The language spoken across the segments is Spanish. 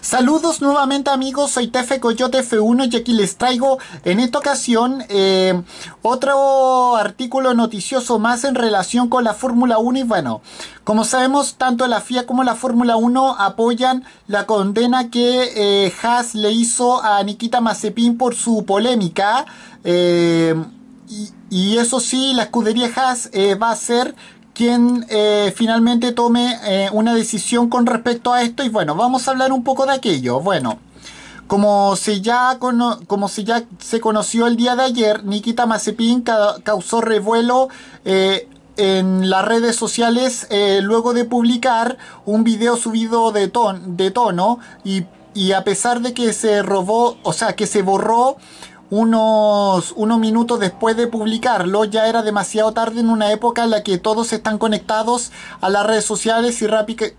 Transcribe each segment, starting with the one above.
Saludos nuevamente amigos, soy Tefe Coyote F1 y aquí les traigo en esta ocasión eh, otro artículo noticioso más en relación con la Fórmula 1 y bueno, como sabemos tanto la FIA como la Fórmula 1 apoyan la condena que eh, Haas le hizo a Nikita Mazepin por su polémica eh, y, y, eso sí, la escudería Haas va a ser quien eh, finalmente tome eh, una decisión con respecto a esto. Y bueno, vamos a hablar un poco de aquello. Bueno, como se ya, como se, ya se conoció el día de ayer, Nikita Mazepin causó revuelo. Eh, en las redes sociales luego de publicar un video subido de, de tono y, y a pesar de que se robó, o sea, que se borró unos, unos minutos después de publicarlo, ya era demasiado tarde en una época en la que todos están conectados a las redes sociales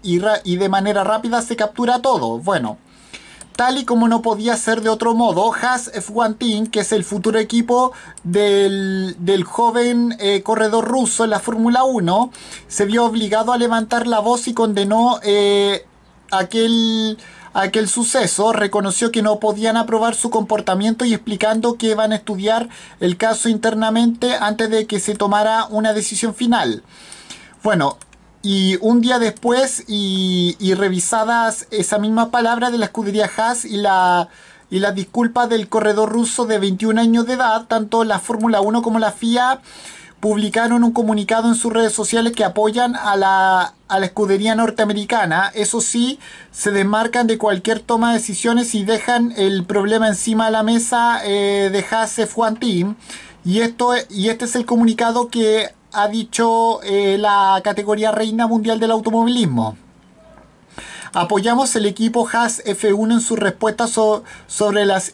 y, y de manera rápida se captura todo. Bueno, tal y como no podía ser de otro modo, Haas F1 Team, que es el futuro equipo del, joven eh, corredor ruso en la Fórmula 1, se vio obligado a levantar la voz y condenó... Eh, aquel, aquel suceso, reconoció que no podían aprobar su comportamiento y explicando que van a estudiar el caso internamente antes de que se tomara una decisión final. Bueno, y un día después y, revisadas esa misma palabra de la escudería Haas y la y las del corredor ruso de 21 años de edad, tanto la Fórmula 1 como la FIA publicaron un comunicado en sus redes sociales que apoyan a la, a la escudería norteamericana. Eso sí, se desmarcan de cualquier toma de decisiones y dejan el problema encima de la mesa eh, de de F1 Team. Y, esto, y este es el comunicado que ha dicho eh, la categoría reina mundial del automovilismo. Apoyamos el equipo Haas F1 en su respuesta sobre las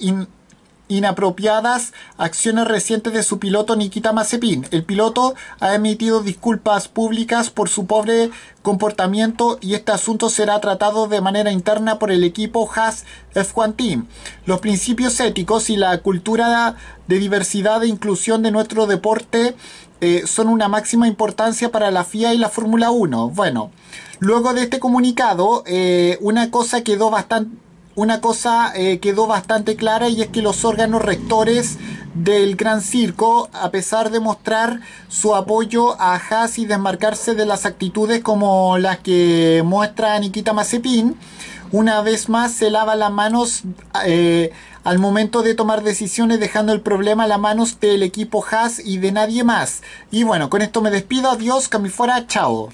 inapropiadas acciones recientes de su piloto Nikita Mazepin. El piloto ha emitido disculpas públicas por su pobre comportamiento y este asunto será tratado de manera interna por el equipo Haas F1 Team. Los principios éticos y la cultura de diversidad e inclusión de nuestro deporte eh, son una máxima importancia para la FIA y la Fórmula 1. Bueno, luego de este comunicado, eh, una cosa quedó bastante una cosa eh, quedó bastante clara y es que los órganos rectores del Gran Circo, a pesar de mostrar su apoyo a Haas y desmarcarse de las actitudes como las que muestra Nikita Mazepin, una vez más se lava las manos eh, al momento de tomar decisiones dejando el problema a las manos del equipo Haas y de nadie más. Y bueno, con esto me despido, adiós, fuera chao.